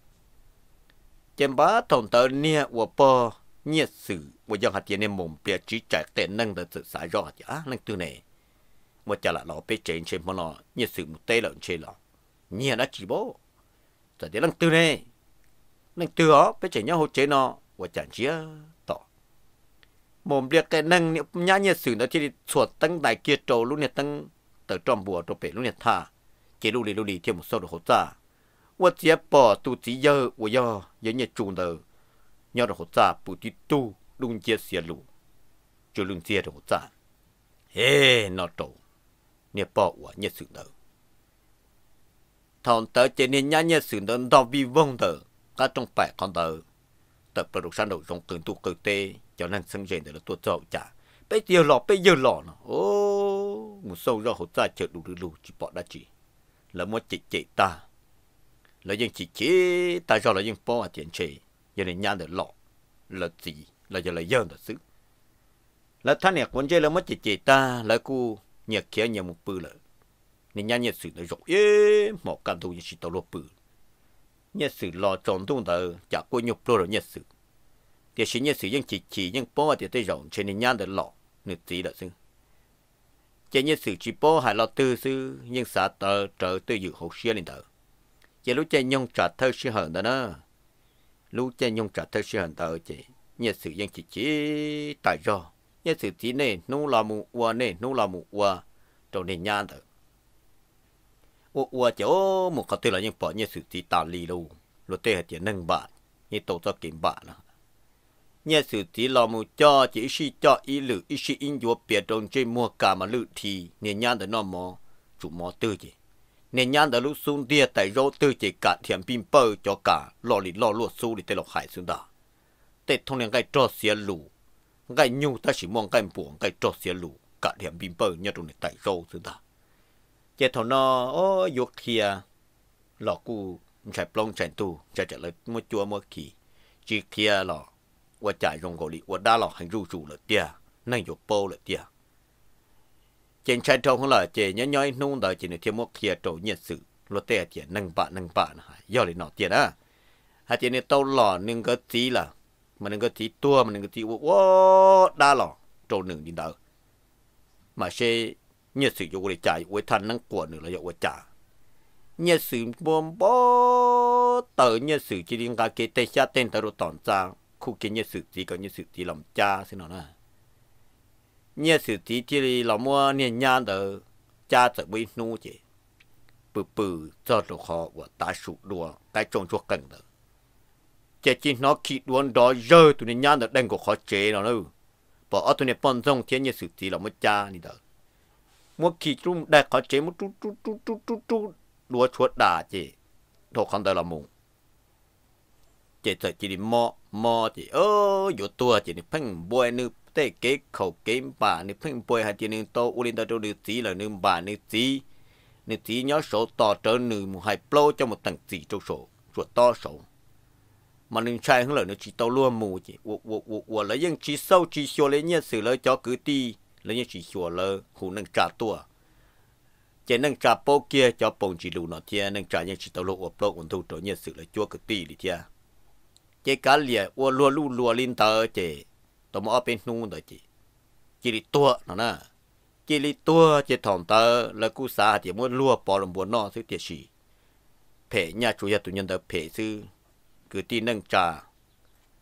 chém bá thòng tờ nia của bò nhiệt sử của dân hạt tiền nè mồm bịa trí chạy tiền nâng được sự xả rõ chả nâng tư nè một chả là nó bê trên trên mà nó nhiệt sử một tê lợn trên lọ nhiệt đã chỉ bố giờ thì nâng tư nè nâng tư đó bê trên nhau hồ chế nó của chẳng chia tỏ mồm bịa cái nâng nhá nhiệt sử nó thì chuột tăng đại kia trầu lúc nè tăng tới trong bùa trong bể lúc nè thả chế lưu lì lưu lì thêm một số đồ hỗ trợ 我只把肚子热，我要也也住了，要的好咋不地住，弄些些路，就弄些的好咋，嘿，那都，你把我也死了。thằng tớ chỉ nên nhà nhà sự đơn đau vi vong tớ, các trong phải con tớ, tớ bắt đầu sang đầu trong cường tu cường tê, cho nên sinh rèn tớ là tuột dầu chả, bây giờ lọ bây giờ lọ nó, ô, một sâu ra hột ra chợ đủ đủ đủ chỉ bỏ đã chỉ, là một chị chị ta là dân chỉ chế ta cho là dân bỏ à tiền chế giờ này nhà được lọ là gì là giờ là dân được xứ là thanh nhạc quân chế là mất chỉ chế ta là cô nhạc kia nhà một bự là nên nhà nhạc sự là rộng ế một căn như chỉ tao lô bự nhạc sự lọ tròn tung tờ chả cô nhục lô là nhạc sự thì xin nhạc sự dân chỉ chỉ dân bỏ à tiền tới rộng trên nên nhà được lọ nửa gì là xứ chỉ nhạc sự chỉ bỏ hai lọ tư xứ nhưng xã tờ trở tới dự hồ xia lên tờ chỉ lúc chơi nhung trả thơ sư hận đó nó lúc chơi nhung trả thơ sư hận tờ chị nhớ sự dân chỉ chỉ tại do nhớ sự chỉ này nô là mù qua này nô là mù qua trâu này nhà tờ ua ua chỗ một cái tên là những bỏ nhớ sự chỉ tàn lì luôn lúc tê hạt chỉ nâng bạn như tổ cho kiếm bạn đó nhớ sự chỉ là mù cho chỉ si cho ý lự, ý si in chúa biệt trong chơi mua cả mà lự thì nhớ nhà tờ nó mò chủ mò tư chị nên nhàn đã lúc xuống địa tại rô tư chỉ cả thiểm pin bơ cho cả lò lì lò lụa xuống để tê lọc hải xuống đó tê thông liền cái trò xía lù cái nhu ta chỉ mong cái buồn cái trò xía lù cả thiểm pin bơ nhớ trong này tại rô xuống đó chế thằng nó ô dục kia lò cu chạy plong chạy tu chạy chạy lại mua chua mua kỳ chỉ kia lò 我家用过哩，我打了很入住了，爹，能有包了，爹。trên trái trâu không là chỉ nhớ nhói nung đời chỉ được thêm một kia trâu nhận sự lót tè chỉ nâng bạ nâng bạ do lại nọ tiền á hai chỉ nên tàu lò nâng có tí là mà nâng có tí tua mà nâng có tí ô đa lò trâu nương đi đó mà xe nhận sự cho quay chạy quay thành nâng của nữa là do quay trả nhiệt sự buồn bó tờ nhận sự chỉ đi ra cái tay xa tên tàu tòn ra khu kia nhận sự chỉ có nhận sự chỉ làm cha xin nó nè nhẹ sự tí chỉ là mua nhẹ nhàng đỡ cha sẽ bị nu chứ bự bự cho đồ họ và ta sụ đùa cái trông chuột cần đỡ chỉ chỉ nó khi luôn đó giờ tụi nhẹ nhàng đỡ đang có khó chế nó nữa bỏ ở tụi nhẹ bận rộn thế nhẹ sự tí là mua cha đi đỡ mua khi chúng đại khó chế mua chú chú chú chú chú chú đùa chuột đà chứ đồ không đỡ là mùng chỉ sợ chỉ đi mò mò chỉ ơ vô tua chỉ đi phăng bôi nước tê kế khẩu kế bà nếu phim bồi hạt tiền nên tô u lên được tí là nên bà nên tí nên tí nhớ số to trở nửa một hai plo cho một thằng tí trong số ruột to số mà nên trai hơn là nó chỉ tao luôn mù chỉ u u u u lấy những chỉ sâu chỉ xua lấy nhớ xử lấy cho cứ ti lấy những chỉ xua lơ hủ nâng trả tua chỉ nâng trả bố kia cho bông chỉ đủ nó thia nâng trả những chỉ tao lộ u plo thu trở nhớ xử lấy chua cứ ti đi thia chỉ cá lìa u lùa lù lùa lên tờ chỉ tôi mua bên nu rồi chị chỉ đi tua nó nè chỉ đi tua chỉ thòng tơ là cú xa chỉ muốn lúa bỏ làm buồn nọ thứ tiệt gì phê nhà chủ nhà tụi nhân đỡ phê sư cứ đi nâng trà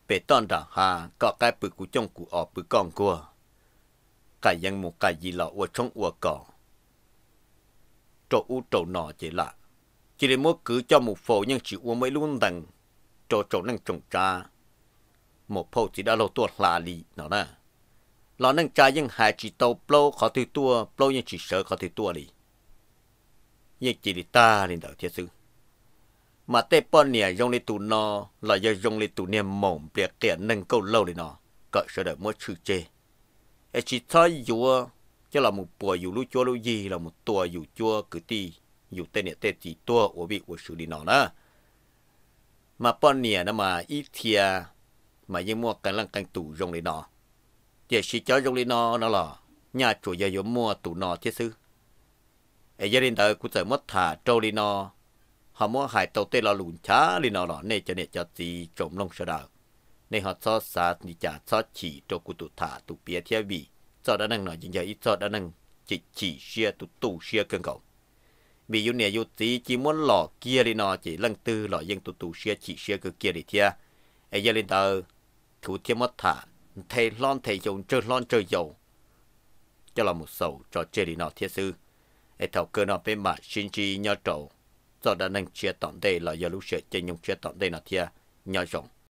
phê tòn đảng hà có cái bự cú trong cú ở bự con cua cái dân một cái gì là uo trong uo cỏ chỗ u chỗ nọ chỉ là chỉ để muốn cứ cho một phổ nhưng chỉ uo mấy luôn đằng chỗ chỗ nâng trồng trà một phô chỉ đã lâu tuột là lì nó nè lọ nâng cha nhưng hai chỉ tàu plô khó từ tua plô nhưng chỉ sợ khó từ tua lì nhưng chỉ đi ta lên đầu thiết sư mà tê pon nè dùng lên tù nó là do dông lên tù nè mỏng bịa kiện nâng câu lâu lên nó cỡ sợ đợi mỗi chữ chê e chỉ thấy dùa chứ là một bùa dù lú chua lú gì là một tua dù chua cứ ti dù tê nè tê chỉ tua ủa bị ủa xử lý nó nè mà pon nè nó mà ít thìa mà dân mua cái lăng canh tủ rong lấy nọ giờ xí cho rong lấy nọ nó là nhà chủ giờ giờ mua tủ nọ thiết sư ở gia đình đời cũng sợ mất thả trâu lấy nọ họ mua hải tàu tê là lùn chá lấy nọ lọ nè cho nè cho gì trộm lông sợ đào nè họ so sát đi chả so chỉ cho cụ tủ thả tủ bia thiết vị cho đã năng nọ chính giờ cho đã năng chỉ chỉ xia tủ tủ xia cơn cầu vì dù nè dù tí chỉ muốn lò kia đi nọ chỉ lăng tư lò, dân tủ tủ xia chỉ xia cứ kia đi thia ai giờ lên tờ thủ tiêm mất thả thầy lon thầy dùng chơi lon chơi dầu cho là một sầu trò chơi đi nọ thiết sư ai thảo cơ nọ bên mà xin chi nhớ trầu do đã nâng chia tổng đây là giờ lúc sẽ chơi nhung chia tổng đây nọ thiết nhớ rộng